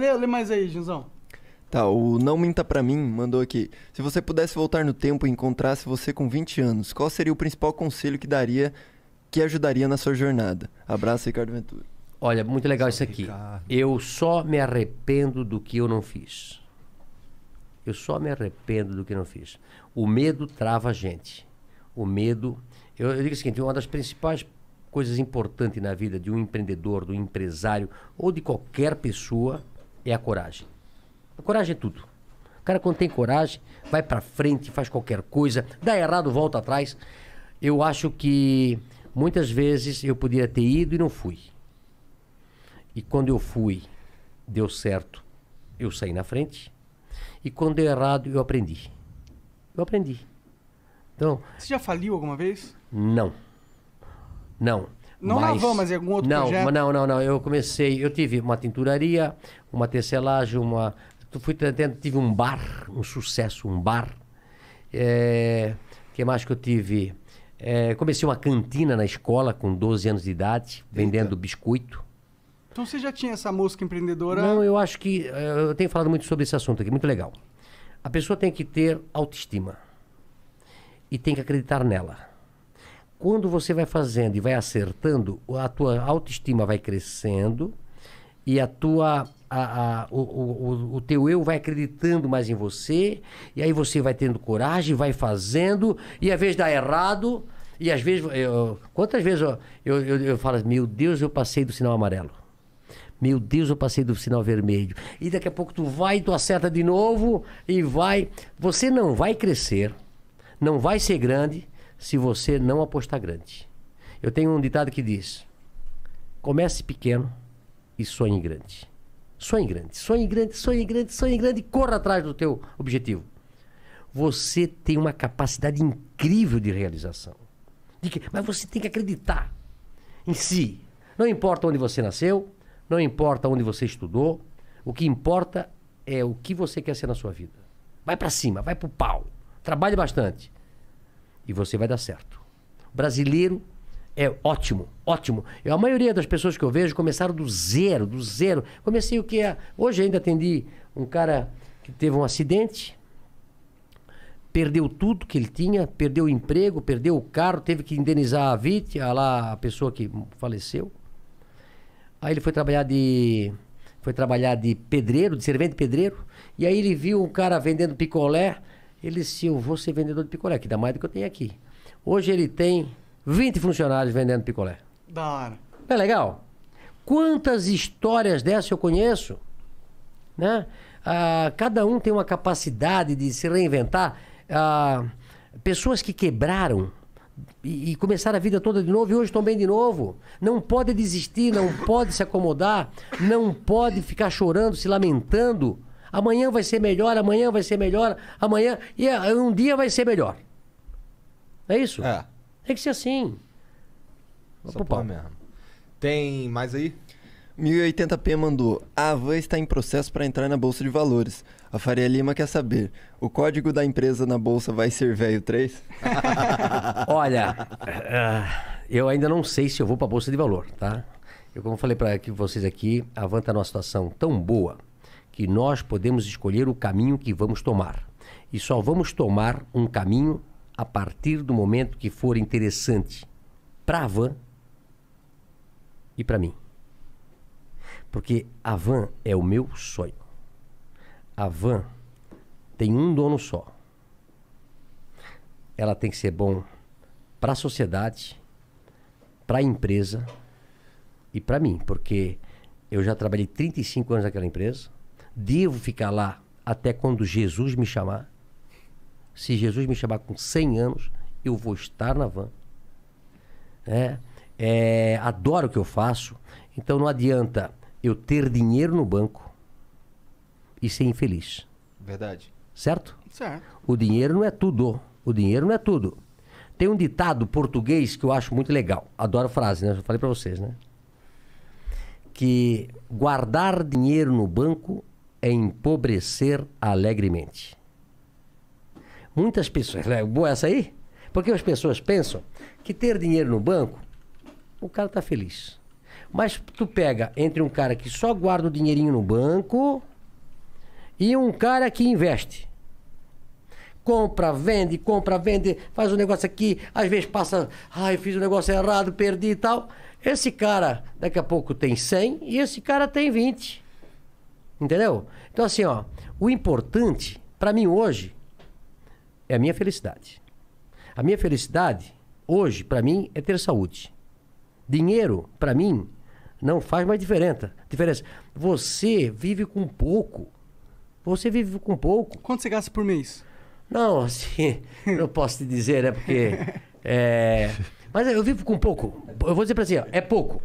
Lê, lê mais aí, Junzão. Tá, o Não Minta Pra Mim mandou aqui. Se você pudesse voltar no tempo e encontrasse você com 20 anos, qual seria o principal conselho que daria, que ajudaria na sua jornada? Abraço, Ricardo Ventura. Olha, muito legal isso aqui. Eu só me arrependo do que eu não fiz. Eu só me arrependo do que não fiz. O medo trava a gente. O medo. Eu, eu digo o seguinte: uma das principais coisas importantes na vida de um empreendedor, do empresário ou de qualquer pessoa é a coragem. A coragem é tudo. O cara, quando tem coragem, vai para frente, faz qualquer coisa, dá errado, volta atrás. Eu acho que muitas vezes eu podia ter ido e não fui. E quando eu fui, deu certo, eu saí na frente. E quando deu errado, eu aprendi. Eu aprendi. Então, Você já faliu alguma vez? Não. Não. Não mas... na mas em algum outro não, projeto? Não, não, não. Eu comecei, eu tive uma tinturaria, uma tecelagem, uma... Fui tentando, tive um bar, um sucesso, um bar. É... que mais que eu tive? É... comecei uma cantina na escola com 12 anos de idade, Eita. vendendo biscoito. Então você já tinha essa música empreendedora? Não, eu acho que... Eh, eu tenho falado muito sobre esse assunto aqui, muito legal. A pessoa tem que ter autoestima. E tem que acreditar nela quando você vai fazendo e vai acertando, a tua autoestima vai crescendo e a tua a, a, o, o, o teu eu vai acreditando mais em você, e aí você vai tendo coragem, vai fazendo, e às vezes dá errado, e às vezes. Eu, quantas vezes eu, eu, eu, eu falo, meu Deus, eu passei do sinal amarelo. Meu Deus, eu passei do sinal vermelho. E daqui a pouco tu vai, tu acerta de novo e vai. Você não vai crescer, não vai ser grande, se você não apostar grande. Eu tenho um ditado que diz: comece pequeno e sonhe grande. Sonhe grande, sonhe grande, sonhe grande, sonhe grande e corra atrás do teu objetivo. Você tem uma capacidade incrível de realização. De que, mas você tem que acreditar em si. Não importa onde você nasceu, não importa onde você estudou, o que importa é o que você quer ser na sua vida. Vai para cima, vai pro pau. Trabalhe bastante. E você vai dar certo. O brasileiro é ótimo, ótimo. Eu, a maioria das pessoas que eu vejo começaram do zero, do zero. Comecei o que é. Hoje ainda atendi um cara que teve um acidente, perdeu tudo que ele tinha, perdeu o emprego, perdeu o carro, teve que indenizar a vítima, lá a pessoa que faleceu. Aí ele foi trabalhar de foi trabalhar de pedreiro, de servente pedreiro, e aí ele viu um cara vendendo picolé ele disse, eu vou ser vendedor de picolé, que dá mais do que eu tenho aqui. Hoje ele tem 20 funcionários vendendo picolé. Da hora. é legal? Quantas histórias dessas eu conheço? Né? Ah, cada um tem uma capacidade de se reinventar. Ah, pessoas que quebraram e, e começaram a vida toda de novo e hoje estão bem de novo. Não pode desistir, não pode se acomodar, não pode ficar chorando, se lamentando amanhã vai ser melhor, amanhã vai ser melhor, amanhã. E ah, um dia vai ser melhor. É isso? É. Tem que ser assim. Vou Só mesmo. Tem mais aí? 1080p mandou: A Avan está em processo para entrar na bolsa de valores. A Faria Lima quer saber: o código da empresa na bolsa vai ser velho 3? Olha, eh, eu ainda não sei se eu vou para a bolsa de valor, tá? Eu, como falei para vocês aqui, a Avan está numa situação tão boa que nós podemos escolher o caminho que vamos tomar. E só vamos tomar um caminho a partir do momento que for interessante para a van e para mim. Porque a van é o meu sonho. A van tem um dono só. Ela tem que ser bom para a sociedade, para a empresa e para mim, porque eu já trabalhei 35 anos naquela empresa devo ficar lá até quando Jesus me chamar? Se Jesus me chamar com 100 anos, eu vou estar na van. É, é, adoro o que eu faço. Então não adianta eu ter dinheiro no banco e ser infeliz. Verdade. Certo? Certo. O dinheiro não é tudo. O dinheiro não é tudo. Tem um ditado português que eu acho muito legal. Adoro a frase, né? Já falei para vocês, né? Que guardar dinheiro no banco é empobrecer alegremente. Muitas pessoas. Né? boa essa aí? Porque as pessoas pensam que ter dinheiro no banco, o cara tá feliz. Mas tu pega entre um cara que só guarda o dinheirinho no banco e um cara que investe. Compra, vende, compra, vende, faz um negócio aqui, às vezes passa, ai, fiz um negócio errado, perdi e tal. Esse cara daqui a pouco tem 100 e esse cara tem 20. Entendeu? Então, assim, ó, o importante para mim hoje é a minha felicidade. A minha felicidade hoje para mim é ter saúde. Dinheiro para mim não faz mais diferença. Diferença. Você vive com pouco. Você vive com pouco. Quanto você gasta por mês? Não, assim, eu posso te dizer, né? Porque é... Mas eu vivo com pouco. Eu vou dizer pra você, ó, é pouco.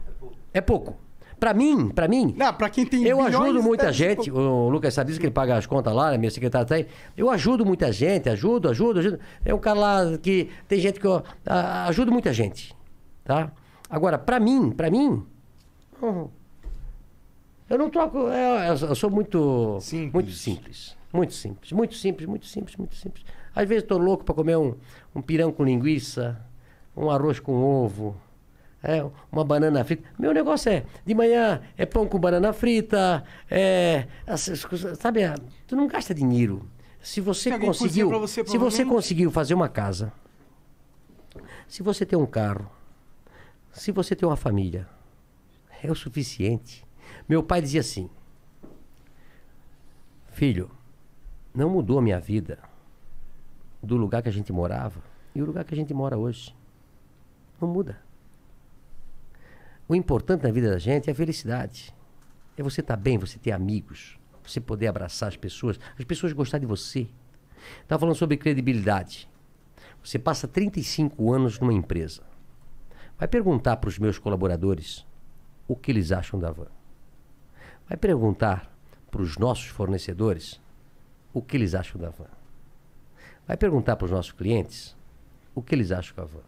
É pouco. Para mim, para mim. Não, para quem tem Eu ajudo muita né? gente. O Lucas sabe disso que ele paga as contas lá, né? Minha secretária tá aí. Eu ajudo muita gente, ajudo, ajudo, ajudo. É um cara lá que tem gente que eu ajudo muita gente, tá? Agora, para mim, para mim, hum, eu não troco, é, eu, eu sou muito simples. muito simples, muito simples, muito simples, muito simples, muito simples. Às vezes estou louco para comer um, um pirão com linguiça, um arroz com ovo, é uma banana frita. Meu negócio é, de manhã é pão com banana frita, é. Essas coisas, sabe, é, tu não gasta dinheiro. Se você conseguiu. Você, se você conseguiu fazer uma casa, se você tem um carro, se você tem uma família, é o suficiente. Meu pai dizia assim: Filho, não mudou a minha vida do lugar que a gente morava e o lugar que a gente mora hoje. Não muda. O importante na vida da gente é a felicidade. É você estar tá bem, você ter amigos, você poder abraçar as pessoas, as pessoas gostar de você. Estava falando sobre credibilidade. Você passa 35 anos numa empresa. Vai perguntar para os meus colaboradores o que eles acham da van. Vai perguntar para os nossos fornecedores o que eles acham da van. Vai perguntar para os nossos clientes o que eles acham da van.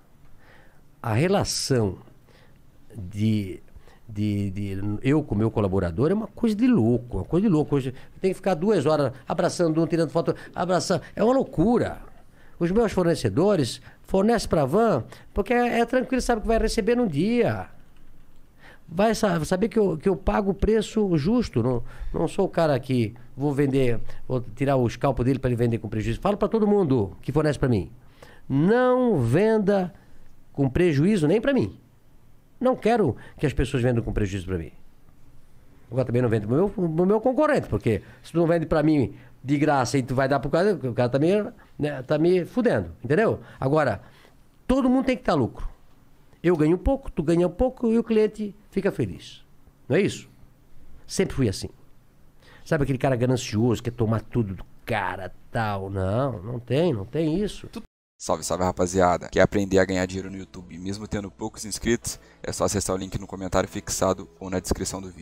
A relação de de, de, eu com meu colaborador é uma coisa de louco, uma coisa de louco. Hoje tem que ficar duas horas abraçando um, tirando foto, abraçando. É uma loucura. Os meus fornecedores fornecem para a van porque é, é, tranquilo, sabe que vai receber num dia. Vai saber que eu, que eu pago o preço justo. Não, não sou o cara que vou vender, vou tirar o escalpo dele para ele vender com prejuízo. Falo para todo mundo que fornece para mim: não venda com prejuízo nem para mim. Não quero que as pessoas vendam com prejuízo para mim. Agora também não vende para o meu, pro meu concorrente, porque se tu não vende para mim de graça e tu vai dar para o cara, o cara tá me, né, tá me fudendo, entendeu? Agora, todo mundo tem que estar lucro. Eu ganho pouco, tu ganha pouco e o cliente fica feliz. Não é isso? Sempre fui assim. Sabe aquele cara ganancioso que quer tomar tudo do cara, tal? Não, não tem, não tem isso. Tu, Salve, salve rapaziada! Quer aprender a ganhar dinheiro no YouTube mesmo tendo poucos inscritos? É só acessar o link no comentário fixado ou na descrição do vídeo.